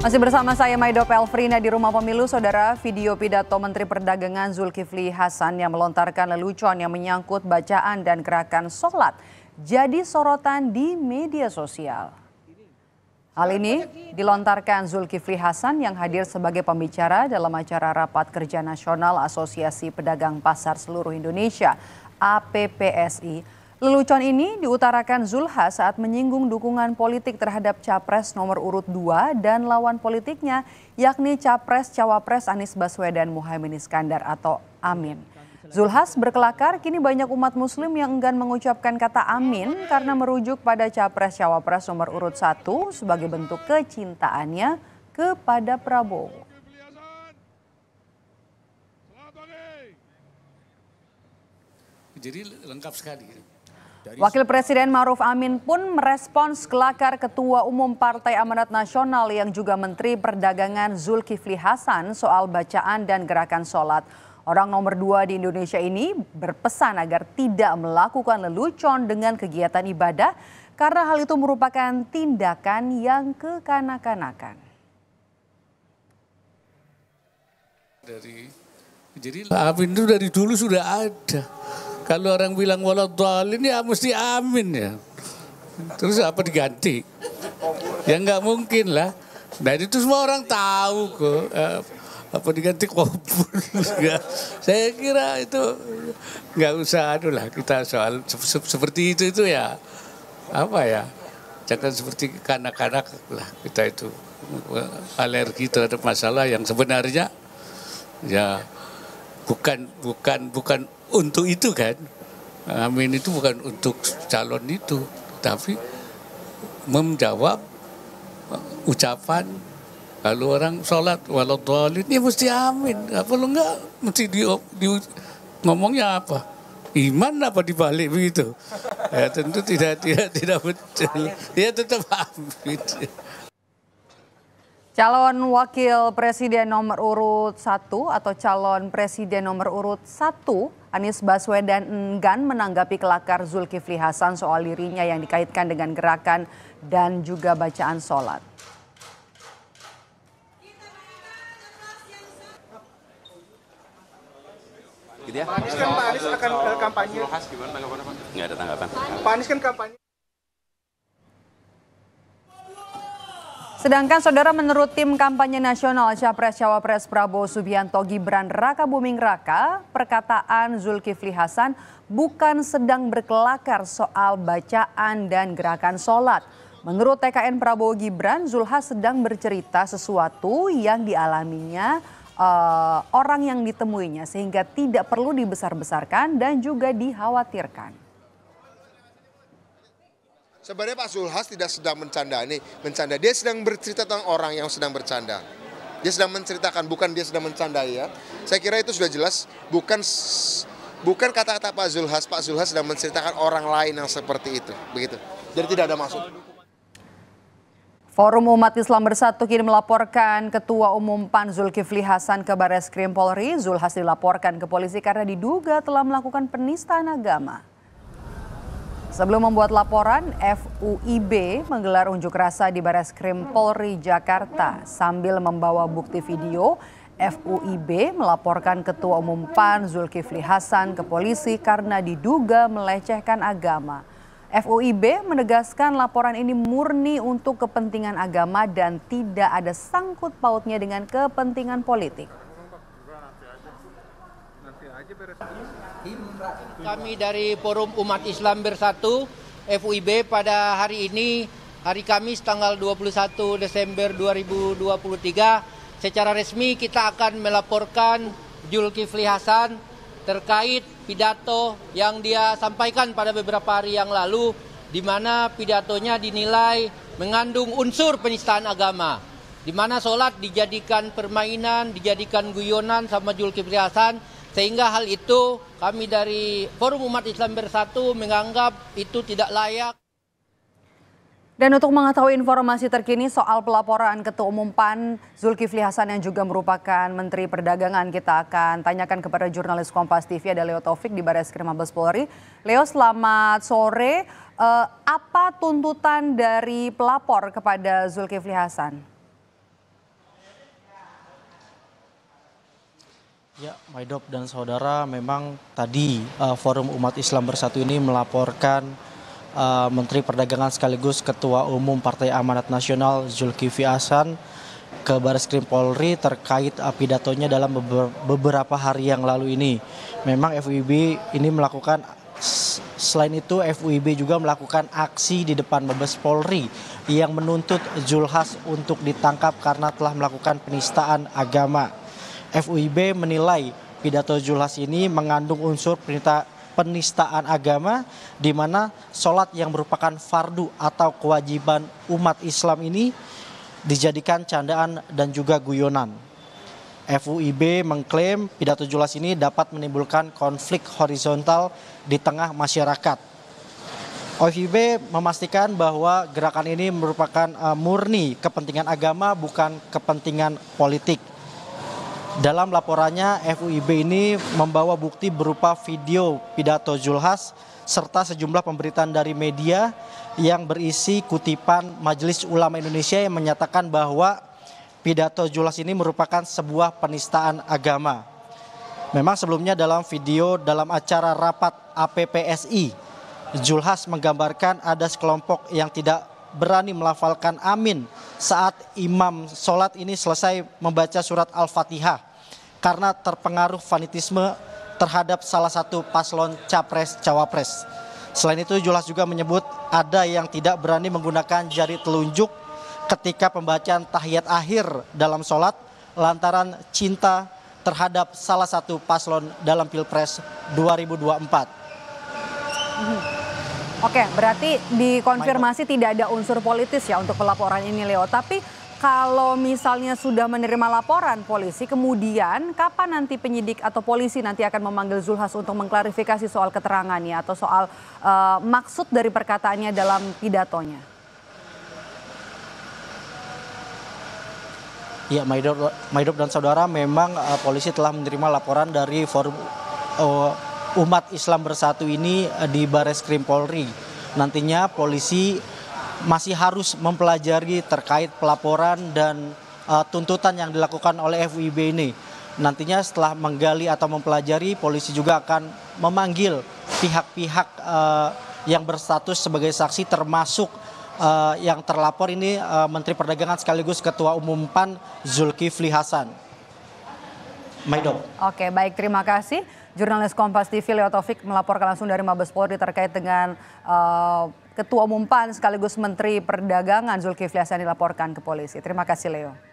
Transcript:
Masih bersama saya Maido Pelfrina di Rumah Pemilu, Saudara, video pidato Menteri Perdagangan Zulkifli Hasan yang melontarkan lelucon yang menyangkut bacaan dan gerakan sholat jadi sorotan di media sosial. Hal ini dilontarkan Zulkifli Hasan yang hadir sebagai pembicara dalam acara Rapat Kerja Nasional Asosiasi Pedagang Pasar Seluruh Indonesia APPSI Lelucon ini diutarakan Zulha saat menyinggung dukungan politik terhadap capres nomor urut 2 dan lawan politiknya yakni capres cawapres Anies Baswedan Muhaymin Iskandar atau Amin. Zulhas berkelakar kini banyak umat muslim yang enggan mengucapkan kata amin karena merujuk pada capres cawapres nomor urut 1 sebagai bentuk kecintaannya kepada Prabowo. Jadi lengkap sekali. Wakil Presiden Maruf Amin pun merespons kelakar Ketua Umum Partai Amanat Nasional yang juga Menteri Perdagangan Zulkifli Hasan soal bacaan dan gerakan sholat. Orang nomor dua di Indonesia ini berpesan agar tidak melakukan lelucon dengan kegiatan ibadah karena hal itu merupakan tindakan yang kekanak-kanakan. Dari jadi Amin itu dari dulu sudah ada. Kalau orang bilang ini ya mesti amin ya. Terus apa diganti? Ya nggak mungkin lah. Nah itu semua orang tahu kok. Eh, apa diganti kopul. Saya kira itu nggak usah aduh lah kita soal se se seperti itu itu ya apa ya jangan seperti kanak-kanak lah kita itu alergi terhadap masalah yang sebenarnya ya bukan bukan bukan untuk itu kan. Amin itu bukan untuk calon itu, tapi menjawab uh, ucapan kalau orang sholat walau dolin ya mesti amin. Apa lu enggak mesti di, di ngomongnya apa? Iman apa dibalik begitu? Ya tentu tidak tidak tidak betul. Ya tetap amin. Calon Wakil Presiden nomor urut 1 atau calon Presiden nomor urut 1 Anies Baswedan enggan menanggapi kelakar Zulkifli Hasan soal dirinya yang dikaitkan dengan gerakan dan juga bacaan sholat. Gitu ya? Pak Anies kan Pak Anies akan eh, kampanye. Nggak ada tanggapan. Pak Anies kan kampanye. Sedangkan saudara menurut tim kampanye nasional Capres Cawapres Prabowo Subianto Gibran Raka Buming Raka, perkataan Zulkifli Hasan bukan sedang berkelakar soal bacaan dan gerakan sholat. Menurut TKN Prabowo Gibran, Zulhas sedang bercerita sesuatu yang dialaminya uh, orang yang ditemuinya sehingga tidak perlu dibesar-besarkan dan juga dikhawatirkan. Sebenarnya Pak Zulhas tidak sedang ini mencanda. Dia sedang bercerita tentang orang yang sedang bercanda. Dia sedang menceritakan, bukan dia sedang bercanda ya. Saya kira itu sudah jelas, bukan bukan kata-kata Pak Zulhas. Pak Zulhas sedang menceritakan orang lain yang seperti itu, begitu. Jadi tidak ada maksud. Forum Umat Islam Bersatu kini melaporkan Ketua Umum PAN Zulkifli Hasan ke Baris Krim Polri. Zulhas dilaporkan ke polisi karena diduga telah melakukan penistaan agama. Sebelum membuat laporan, FUIB menggelar unjuk rasa di Baris Krim Polri Jakarta sambil membawa bukti video FUIB melaporkan Ketua Umum PAN Zulkifli Hasan ke polisi karena diduga melecehkan agama. FUIB menegaskan laporan ini murni untuk kepentingan agama dan tidak ada sangkut pautnya dengan kepentingan politik. Kami dari Forum Umat Islam Bersatu FUIB pada hari ini hari Kamis tanggal 21 Desember 2023 secara resmi kita akan melaporkan Julkifli Hasan terkait pidato yang dia sampaikan pada beberapa hari yang lalu di mana pidatonya dinilai mengandung unsur penistaan agama di mana sholat dijadikan permainan, dijadikan guyonan sama Julkifli Hasan sehingga hal itu kami dari Forum Umat Islam Bersatu menganggap itu tidak layak. Dan untuk mengetahui informasi terkini soal pelaporan Ketua Umum PAN Zulkifli Hasan yang juga merupakan Menteri Perdagangan, kita akan tanyakan kepada jurnalis Kompas TV ada Leo Taufik di Baris Krim Mabes Polri. Leo, selamat sore. Eh, apa tuntutan dari pelapor kepada Zulkifli Hasan? Ya, Maidop dan saudara, memang tadi uh, Forum Umat Islam Bersatu ini melaporkan uh, Menteri Perdagangan sekaligus Ketua Umum Partai Amanat Nasional Zulkifli Hasan ke Baris Krim Polri terkait eh, pidatonya dalam beberapa hari yang lalu ini. Memang FUB ini melakukan Selain itu, FUIB juga melakukan aksi di depan Mabes Polri yang menuntut Zulhas untuk ditangkap karena telah melakukan penistaan agama. FUIB menilai pidato Julhas ini mengandung unsur perintah penistaan agama di mana sholat yang merupakan fardu atau kewajiban umat Islam ini dijadikan candaan dan juga guyonan. FUIB mengklaim pidato Julhas ini dapat menimbulkan konflik horizontal di tengah masyarakat. OFIB memastikan bahwa gerakan ini merupakan eh, murni kepentingan agama bukan kepentingan politik. Dalam laporannya, FUIB ini membawa bukti berupa video pidato Zulhas serta sejumlah pemberitaan dari media yang berisi kutipan Majelis Ulama Indonesia yang menyatakan bahwa pidato Zulhas ini merupakan sebuah penistaan agama. Memang sebelumnya dalam video dalam acara rapat APPSI, Zulhas menggambarkan ada sekelompok yang tidak berani melafalkan amin saat imam sholat ini selesai membaca surat Al-Fatihah karena terpengaruh fanatisme terhadap salah satu paslon capres-cawapres. Selain itu Julas juga menyebut ada yang tidak berani menggunakan jari telunjuk ketika pembacaan tahiyat akhir dalam sholat lantaran cinta terhadap salah satu paslon dalam Pilpres 2024. Oke, berarti dikonfirmasi tidak ada unsur politis ya untuk pelaporan ini Leo. Tapi kalau misalnya sudah menerima laporan polisi, kemudian kapan nanti penyidik atau polisi nanti akan memanggil Zulhas untuk mengklarifikasi soal keterangannya atau soal uh, maksud dari perkataannya dalam pidatonya? Ya, Maidop, dan saudara memang uh, polisi telah menerima laporan dari forum uh, umat Islam bersatu ini eh, di Bares Krim Polri. Nantinya polisi masih harus mempelajari terkait pelaporan dan uh, tuntutan yang dilakukan oleh FIB ini. Nantinya setelah menggali atau mempelajari, polisi juga akan memanggil pihak-pihak uh, yang berstatus sebagai saksi termasuk uh, yang terlapor ini uh, Menteri Perdagangan sekaligus Ketua Umum PAN Zulkifli Hasan. Maidop. Oke, baik terima kasih. Jurnalis Kompas TV Leo Taufik melaporkan langsung dari Mabes Polri terkait dengan uh, Ketua Umum PAN sekaligus Menteri Perdagangan Zulkifli Hasan dilaporkan ke polisi. Terima kasih Leo.